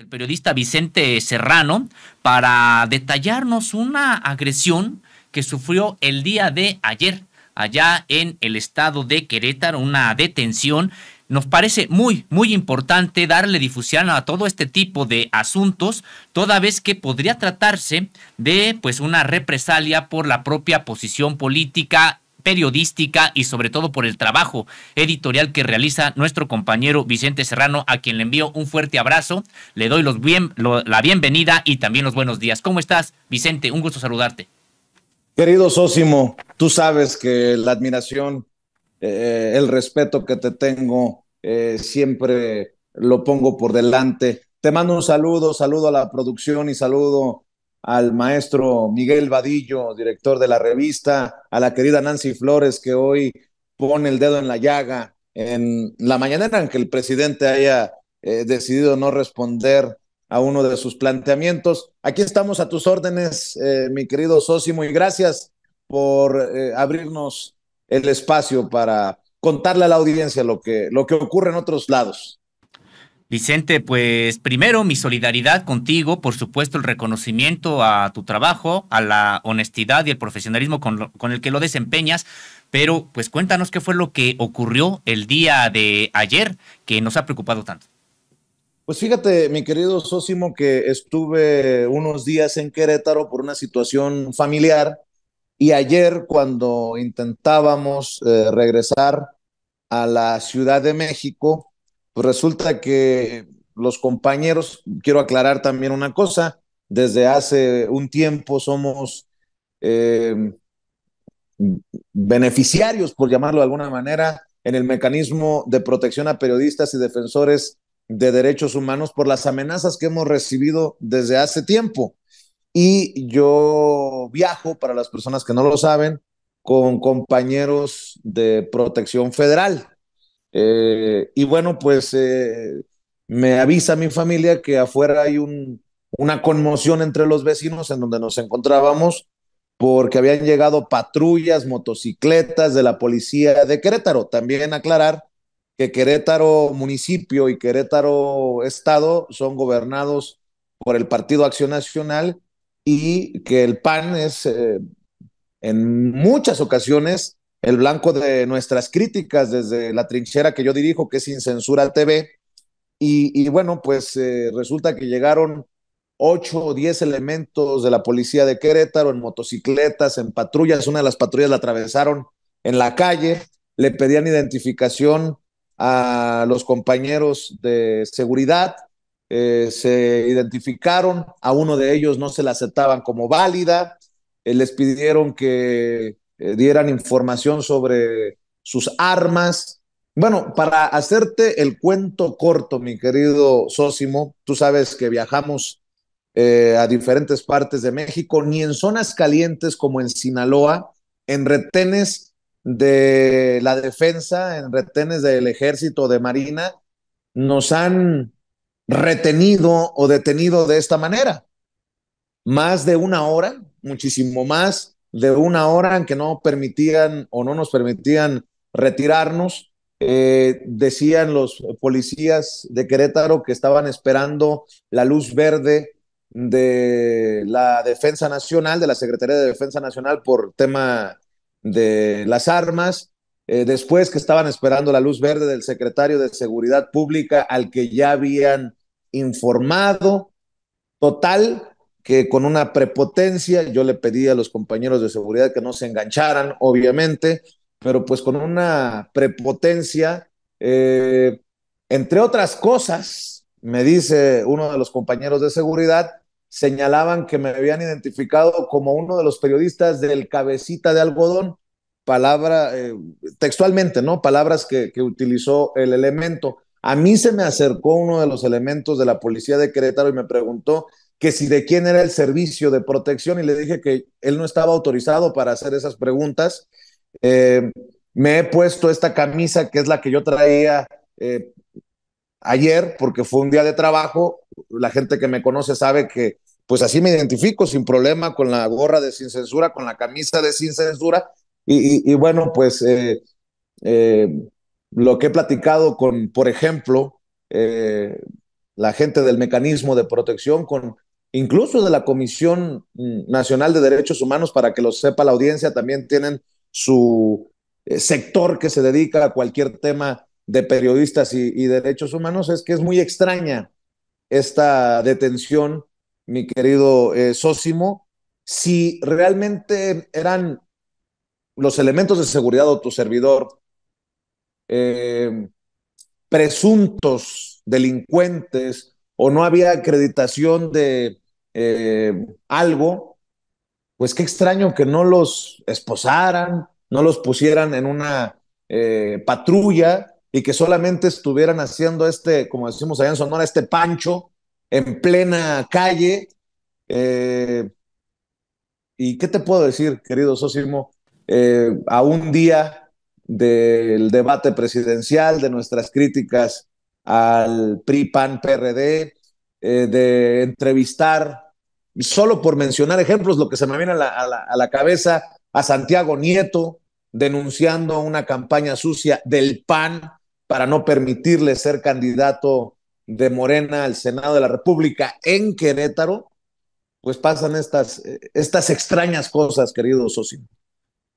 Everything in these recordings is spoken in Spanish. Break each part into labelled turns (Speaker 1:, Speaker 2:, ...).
Speaker 1: el periodista Vicente Serrano para detallarnos una agresión que sufrió el día de ayer allá en el estado de Querétaro, una detención. Nos parece muy, muy importante darle difusión a todo este tipo de asuntos, toda vez que podría tratarse de pues una represalia por la propia posición política periodística y sobre todo por el trabajo editorial que realiza nuestro compañero Vicente Serrano, a quien le envío un fuerte abrazo, le doy los la bienvenida y también los buenos días. ¿Cómo estás, Vicente? Un gusto saludarte.
Speaker 2: Querido Sósimo, tú sabes que la admiración, eh, el respeto que te tengo, eh, siempre lo pongo por delante. Te mando un saludo, saludo a la producción y saludo al maestro Miguel Vadillo, director de la revista, a la querida Nancy Flores, que hoy pone el dedo en la llaga en la mañanera, que el presidente haya eh, decidido no responder a uno de sus planteamientos. Aquí estamos a tus órdenes, eh, mi querido Sosimo, y gracias por eh, abrirnos el espacio para contarle a la audiencia lo que, lo que ocurre en otros lados.
Speaker 1: Vicente, pues primero mi solidaridad contigo, por supuesto el reconocimiento a tu trabajo, a la honestidad y el profesionalismo con, el que lo desempeñas, pero pues cuéntanos qué fue lo que ocurrió el día de ayer que nos ha preocupado tanto.
Speaker 2: Pues fíjate, mi querido Sósimo, que estuve unos días en Querétaro por una situación familiar y ayer cuando intentábamos eh, regresar a la Ciudad de México, pues resulta que los compañeros, quiero aclarar también una cosa, desde hace un tiempo somos eh, beneficiarios, por llamarlo de alguna manera, en el mecanismo de protección a periodistas y defensores de derechos humanos por las amenazas que hemos recibido desde hace tiempo. Y yo viajo, para las personas que no lo saben, con compañeros de protección federal. Eh, y bueno, pues eh, me avisa mi familia que afuera hay una conmoción entre los vecinos en donde nos encontrábamos porque habían llegado patrullas, motocicletas de la policía de Querétaro. También aclarar que Querétaro municipio y Querétaro estado son gobernados por el Partido Acción Nacional y que el PAN es eh, en muchas ocasiones el blanco de nuestras críticas desde la trinchera que yo dirijo, que es Sin Censura TV. Y, bueno, pues eh, resulta que llegaron ocho o diez elementos de la policía de Querétaro en motocicletas, en patrullas. Una de las patrullas la atravesaron en la calle, le pedían identificación a los compañeros de seguridad, eh, se identificaron, a uno de ellos no se la aceptaban como válida, eh, les pidieron que eh, dieran información sobre sus armas. Bueno, para hacerte el cuento corto, mi querido Sósimo, tú sabes que viajamos eh, a diferentes partes de México, ni en zonas calientes como en Sinaloa, en retenes de la defensa, en retenes del ejército, de marina, nos han retenido o detenido de esta manera. Más de una hora, muchísimo más, de una hora en que no permitían o no nos permitían retirarnos. Eh, decían los policías de Querétaro que estaban esperando la luz verde de la Defensa Nacional, de la Secretaría de Defensa Nacional por tema de las armas. Eh, después que estaban esperando la luz verde del secretario de Seguridad Pública al que ya habían informado. Total, que con una prepotencia, yo le pedí a los compañeros de seguridad que no se engancharan, obviamente, pero pues con una prepotencia, eh, entre otras cosas, me dice uno de los compañeros de seguridad, señalaban que me habían identificado como uno de los periodistas del cabecita de algodón, palabra, eh, textualmente, ¿no? Palabras que, que utilizó el elemento. A mí se me acercó uno de los elementos de la policía de Querétaro y me preguntó que si de quién era el servicio de protección y le dije que él no estaba autorizado para hacer esas preguntas. Eh, me he puesto esta camisa que es la que yo traía eh, ayer porque fue un día de trabajo. La gente que me conoce sabe que pues así me identifico sin problema con la gorra de sin censura, con la camisa de sin censura. Y, bueno, pues eh, lo que he platicado con, por ejemplo, la gente del mecanismo de protección, con incluso de la Comisión Nacional de Derechos Humanos, para que lo sepa la audiencia, también tienen su eh, sector que se dedica a cualquier tema de periodistas y, derechos humanos, es que es muy extraña esta detención, mi querido eh, Sócimo, si realmente eran los elementos de seguridad o tu servidor eh, presuntos delincuentes o no había acreditación de eh, algo, pues qué extraño que no los esposaran, no los pusieran en una eh, patrulla y que solamente estuvieran haciendo este, como decimos allá en Sonora, este pancho en plena calle. Eh, ¿Y qué te puedo decir, querido Sosimo? a un día del debate presidencial, de nuestras críticas al PRI, PAN, PRD, eh, de entrevistar, solo por mencionar ejemplos, lo que se me viene a la, cabeza, a Santiago Nieto denunciando una campaña sucia del PAN para no permitirle ser candidato de Morena al Senado de la República en Querétaro, pues pasan estas, eh, estas extrañas cosas, querido
Speaker 1: Sosino.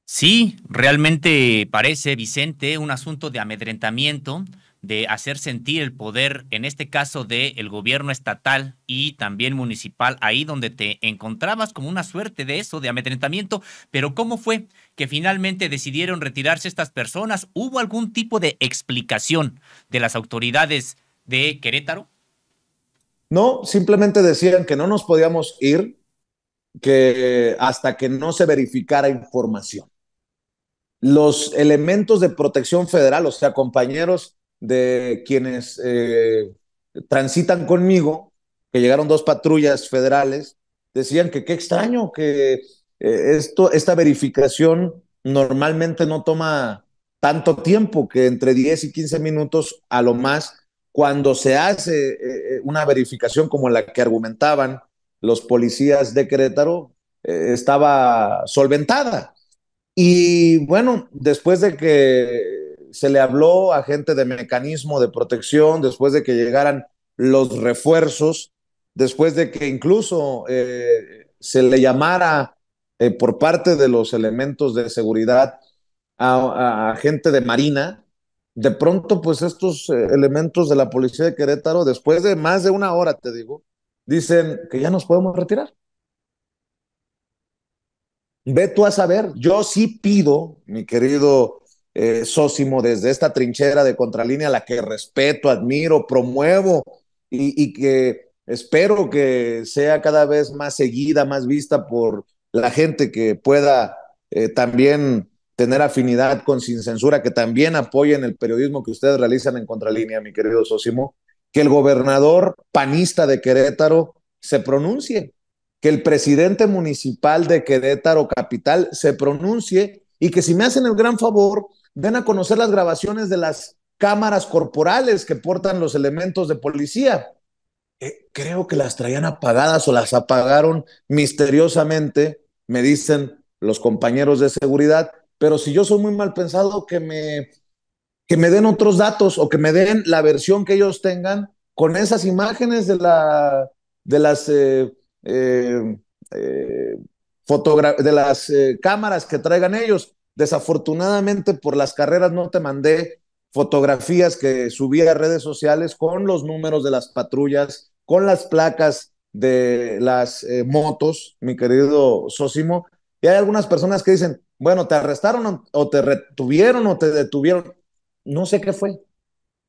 Speaker 1: Sí, realmente parece, Vicente, un asunto de amedrentamiento de hacer sentir el poder, en este caso del el gobierno estatal y también municipal, ahí donde te encontrabas como una suerte de eso, de amedrentamiento. Pero ¿cómo fue que finalmente decidieron retirarse estas personas? ¿Hubo algún tipo de explicación de las autoridades de Querétaro? No,
Speaker 2: simplemente decían que no nos podíamos ir que hasta que no se verificara información. Los elementos de protección federal, o sea, compañeros de quienes eh, transitan conmigo, que llegaron dos patrullas federales, decían que qué extraño que eh, esto, esta verificación normalmente no toma tanto tiempo, que entre 10 y 15 minutos a lo más, cuando se hace eh, una verificación como la que argumentaban los policías de Querétaro, estaba solventada. Y bueno, después de que se le habló a gente de mecanismo de protección después de que llegaran los refuerzos, después de que incluso eh, se le llamara eh, por parte de los elementos de seguridad a, a, gente de Marina. De pronto, pues estos eh, elementos de la policía de Querétaro, después de más de una hora, te digo, dicen que ya nos podemos retirar. Ve tú a saber, yo sí pido, mi querido eh, Sósimo desde esta trinchera de contralínea, la que respeto, admiro, promuevo y, que espero que sea cada vez más seguida, más vista por la gente que pueda eh, también tener afinidad con Sin Censura, que también apoyen el periodismo que ustedes realizan en Contralínea, mi querido Sósimo, que el gobernador panista de Querétaro se pronuncie, que el presidente municipal de Querétaro Capital se pronuncie y que si me hacen el gran favor den a conocer las grabaciones de las cámaras corporales que portan los elementos de policía. Eh, creo que las traían apagadas o las apagaron misteriosamente, me dicen los compañeros de seguridad, pero si yo soy muy mal pensado, que me, que me den otros datos o que me den la versión que ellos tengan con esas imágenes de, la, de las... Eh, eh, eh de las cámaras que traigan ellos Desafortunadamente por las carreras no te mandé fotografías que subía a redes sociales con los números de las patrullas, con las placas de las eh, motos, mi querido Sosimo. Y hay algunas personas que dicen, bueno, te arrestaron o te retuvieron o te detuvieron. No sé qué fue.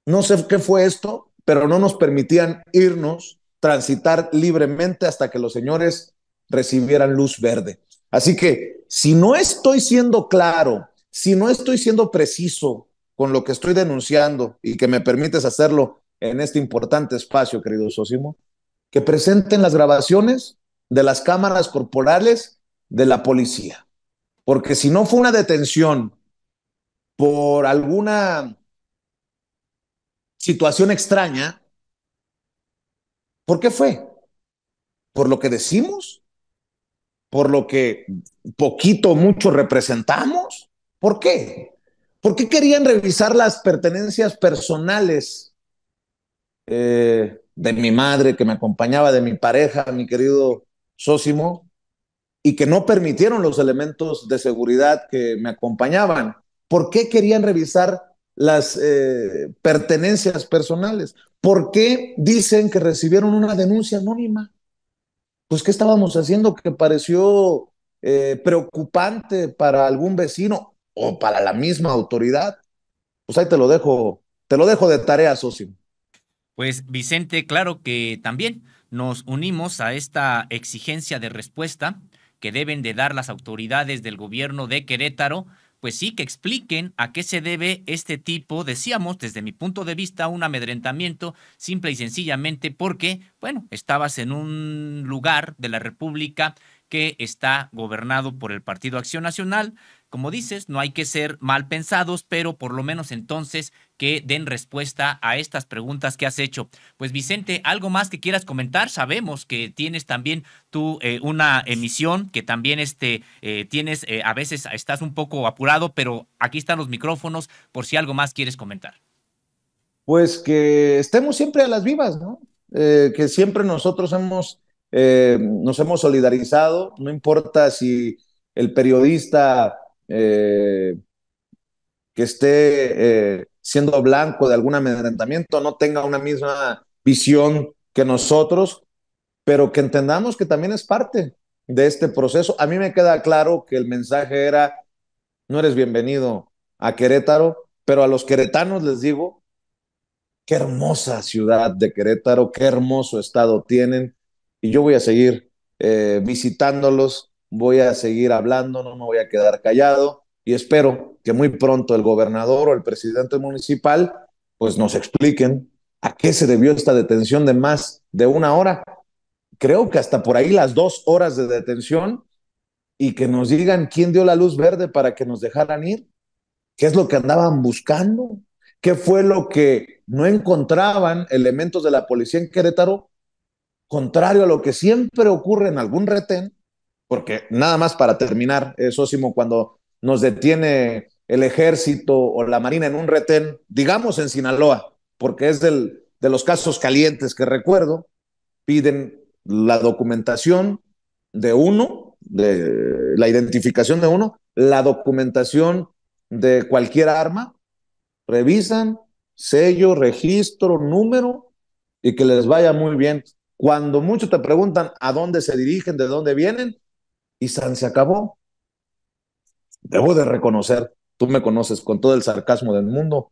Speaker 2: No sé qué fue esto, pero no nos permitían irnos, transitar libremente hasta que los señores recibieran luz verde. Así que si no estoy siendo claro, si no estoy siendo preciso con lo que estoy denunciando y que me permites hacerlo en este importante espacio, querido Sosimo, que presenten las grabaciones de las cámaras corporales de la policía. Porque si no fue una detención por alguna situación extraña, ¿por qué fue? ¿Por lo que decimos? por lo que poquito o mucho representamos. ¿Por qué? ¿Por qué querían revisar las pertenencias personales eh, de mi madre que me acompañaba, de mi pareja, mi querido Sósimo, y que no permitieron los elementos de seguridad que me acompañaban? ¿Por qué querían revisar las eh, pertenencias personales? ¿Por qué dicen que recibieron una denuncia anónima? pues, ¿qué estábamos haciendo que pareció eh, preocupante para algún vecino o para la misma autoridad? Pues ahí te lo dejo, te lo dejo de tarea, socio.
Speaker 1: Pues Vicente, claro que también nos unimos a esta exigencia de respuesta que deben de dar las autoridades del gobierno de Querétaro pues sí, que expliquen a qué se debe este tipo, decíamos, desde mi punto de vista, un amedrentamiento, simple y sencillamente porque, bueno, estabas en un lugar de la República que está gobernado por el Partido Acción Nacional. Como dices, no hay que ser mal pensados, pero por lo menos entonces que den respuesta a estas preguntas que has hecho. Pues Vicente, algo más que quieras comentar. Sabemos que tienes también tú eh, una emisión, que también este, eh, tienes, eh, a veces estás un poco apurado, pero aquí están los micrófonos por si algo más quieres comentar.
Speaker 2: Pues que estemos siempre a las vivas, ¿no? que siempre nosotros hemos, nos hemos solidarizado, no importa si el periodista que esté siendo blanco de algún amedrentamiento, no tenga una misma visión que nosotros, pero que entendamos que también es parte de este proceso. A mí me queda claro que el mensaje era, no eres bienvenido a Querétaro, pero a los queretanos les digo, qué hermosa ciudad de Querétaro, qué hermoso estado tienen, y yo voy a seguir eh, visitándolos, voy a seguir hablando, no me voy a quedar callado, y espero que muy pronto el gobernador o el presidente municipal pues nos expliquen a qué se debió esta detención de más de una hora. Creo que hasta por ahí las dos horas de detención y que nos digan quién dio la luz verde para que nos dejaran ir, qué es lo que andaban buscando, qué fue lo que no encontraban elementos de la policía en Querétaro, contrario a lo que siempre ocurre en algún retén, porque nada más para terminar, eso, ósimo cuando nos detiene el ejército o la marina en un retén, digamos en Sinaloa, porque es de los casos calientes que recuerdo, piden la documentación de uno, de la identificación de uno, la documentación de cualquier arma, revisan sello, registro, número y que les vaya muy bien. Cuando muchos te preguntan a dónde se dirigen, de dónde vienen, y se acabó debo de reconocer, tú me conoces con todo el sarcasmo del mundo,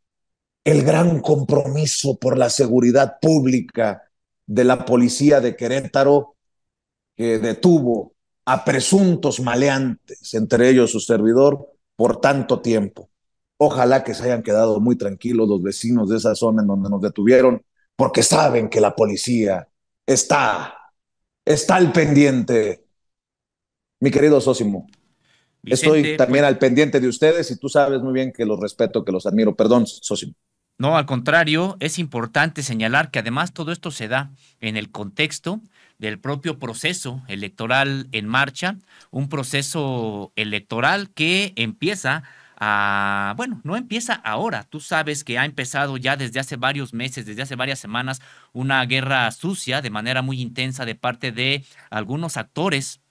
Speaker 2: el gran compromiso por la seguridad pública de la policía de Querétaro que detuvo a presuntos maleantes, entre ellos su servidor, por tanto tiempo. Ojalá que se hayan quedado muy tranquilos los vecinos de esa zona en donde nos detuvieron, porque saben que la policía está, está al pendiente. Mi querido Sósimo, Estoy también pues al pendiente de ustedes y tú sabes muy bien que los respeto, que los admiro. Perdón, socio.
Speaker 1: No, al contrario, es importante señalar que además todo esto se da en el contexto del propio proceso electoral en marcha, un proceso electoral que empieza a, bueno, no empieza ahora, tú sabes que ha empezado ya desde hace varios meses, desde hace varias semanas, una guerra sucia de manera muy intensa de parte de algunos actores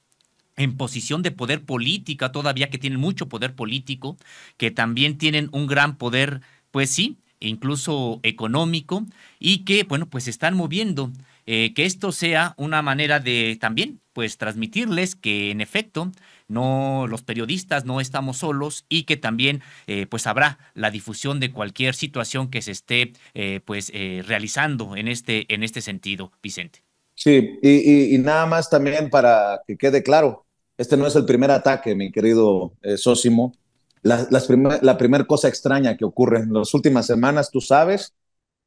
Speaker 1: en posición de poder política todavía, que tienen mucho poder político, que también tienen un gran poder, pues sí, incluso económico, y que, bueno, pues están moviendo. Eh, que esto sea una manera de también, pues, transmitirles que en efecto, no, los periodistas no estamos solos y que también, eh, pues, habrá la difusión de cualquier situación que se esté, eh, pues, realizando en este, en este sentido, Vicente.
Speaker 2: Sí, y, y, nada más también para que quede claro, este no es el primer ataque, mi querido eh, Sósimo. La, las primer, la primera cosa extraña que ocurre en las últimas semanas, tú sabes,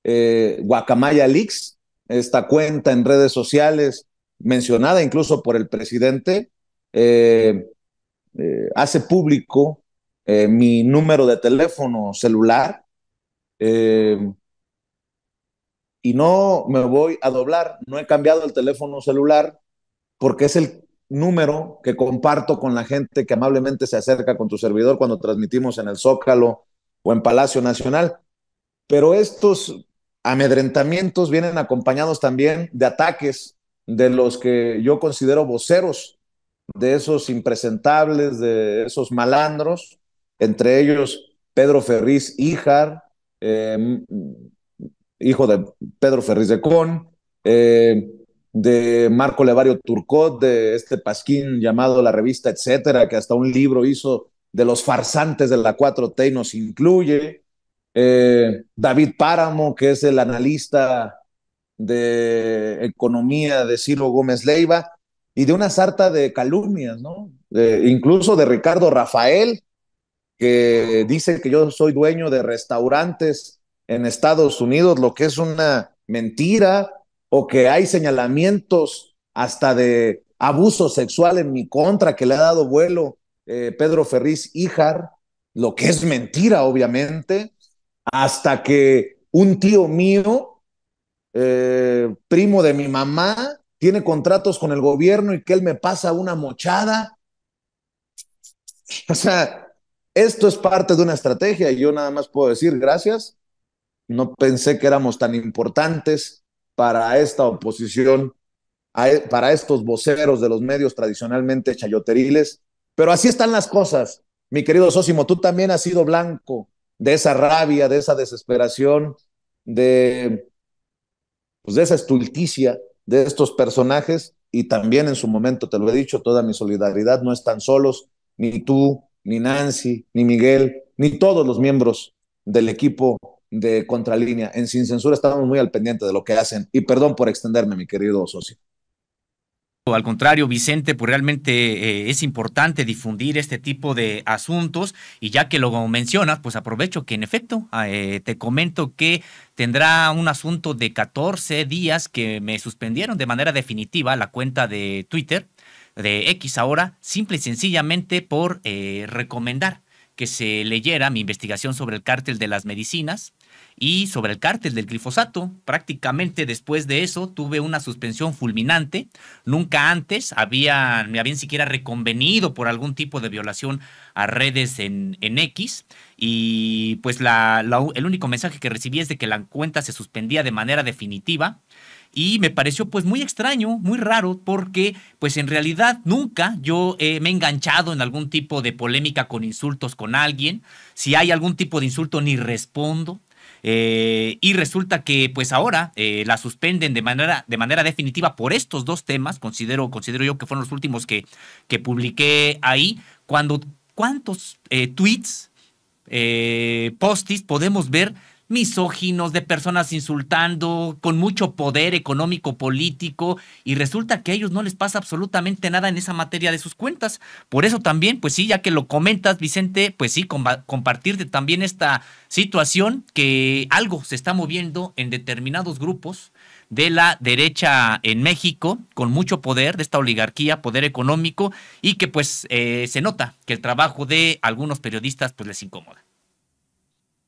Speaker 2: eh, Guacamaya Leaks, esta cuenta en redes sociales mencionada incluso por el presidente, eh, eh, hace público eh, mi número de teléfono celular y no me voy a doblar. No he cambiado el teléfono celular porque es el número que comparto con la gente que amablemente se acerca con tu servidor cuando transmitimos en el Zócalo o en Palacio Nacional. Pero estos amedrentamientos vienen acompañados también de ataques de los que yo considero voceros de esos impresentables, de esos malandros, entre ellos Pedro Ferriz Híjar, eh, hijo de Pedro Ferriz de Con, eh, de Marco Levario Turcot, de este pasquín llamado La Revista, etcétera, que hasta un libro hizo de los farsantes de la 4T y nos incluye. Eh, David Páramo, que es el analista de economía de Ciro Gómez Leiva, y de una sarta de calumnias, ¿no? incluso de Ricardo Rafael, que dice que yo soy dueño de restaurantes en Estados Unidos, lo que es una mentira o que hay señalamientos hasta de abuso sexual en mi contra que le ha dado vuelo eh, Pedro Ferriz Híjar, lo que es mentira, obviamente, hasta que un tío mío, eh, primo de mi mamá, tiene contratos con el gobierno y que él me pasa una mochada. O sea, esto es parte de una estrategia y yo nada más puedo decir gracias no pensé que éramos tan importantes para esta oposición, e, para estos voceros de los medios tradicionalmente chayoteriles, pero así están las cosas. Mi querido Sósimo, tú también has sido blanco de esa rabia, de esa desesperación, de, pues, de esa estulticia de estos personajes y también en su momento, te lo he dicho, toda mi solidaridad, no están solos, ni tú, ni Nancy, ni Miguel, ni todos los miembros del equipo de Contralínea. En Sin Censura estamos muy al pendiente de lo que hacen. Y perdón por extenderme, mi querido socio.
Speaker 1: Al contrario, Vicente, pues realmente eh, es importante difundir este tipo de asuntos y ya que lo mencionas, pues aprovecho que en efecto ah, eh, te comento que tendrá un asunto de 14 días que me suspendieron de manera definitiva la cuenta de Twitter, de X ahora, simple y sencillamente por eh, recomendar que se leyera mi investigación sobre el cártel de las medicinas y sobre el cártel del glifosato. Prácticamente después de eso tuve una suspensión fulminante. Nunca antes había me habían siquiera reconvenido por algún tipo de violación a redes en, en X. Y pues la, el único mensaje que recibí es de que la cuenta se suspendía de manera definitiva. Y me pareció pues muy extraño, muy raro, porque pues en realidad nunca yo eh, me he enganchado en algún tipo de polémica con insultos con alguien. Si hay algún tipo de insulto ni respondo. Eh, y resulta que pues ahora eh, la suspenden de manera, de manera definitiva por estos dos temas, considero, considero yo que fueron los últimos que, que publiqué ahí, cuando cuántos eh, tweets, postis podemos ver misóginos, de personas insultando, con mucho poder económico, político, y resulta que a ellos no les pasa absolutamente nada en esa materia de sus cuentas. Por eso también, pues sí, ya que lo comentas, Vicente, pues sí, compartirte también esta situación que algo se está moviendo en determinados grupos de la derecha en México, con mucho poder, de esta oligarquía, poder económico, y que pues eh, se nota que el trabajo de algunos periodistas pues les incomoda.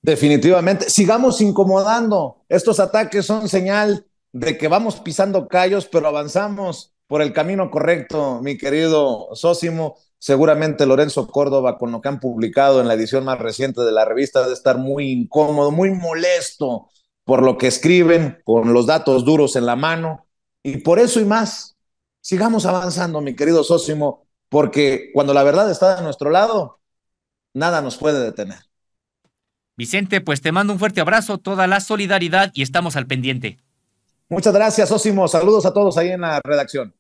Speaker 2: Definitivamente. Sigamos incomodando. Estos ataques son señal de que vamos pisando callos, pero avanzamos por el camino correcto, mi querido Sósimo. Seguramente Lorenzo Córdoba, con lo que han publicado en la edición más reciente de la revista, de estar muy incómodo, muy molesto por lo que escriben, con los datos duros en la mano. Y por eso y más, sigamos avanzando, mi querido Sósimo, porque cuando la verdad está de nuestro lado, nada nos puede detener.
Speaker 1: Vicente, pues te mando un fuerte abrazo, toda la solidaridad y estamos al pendiente.
Speaker 2: Muchas gracias, Osimo. Saludos a todos ahí en la redacción.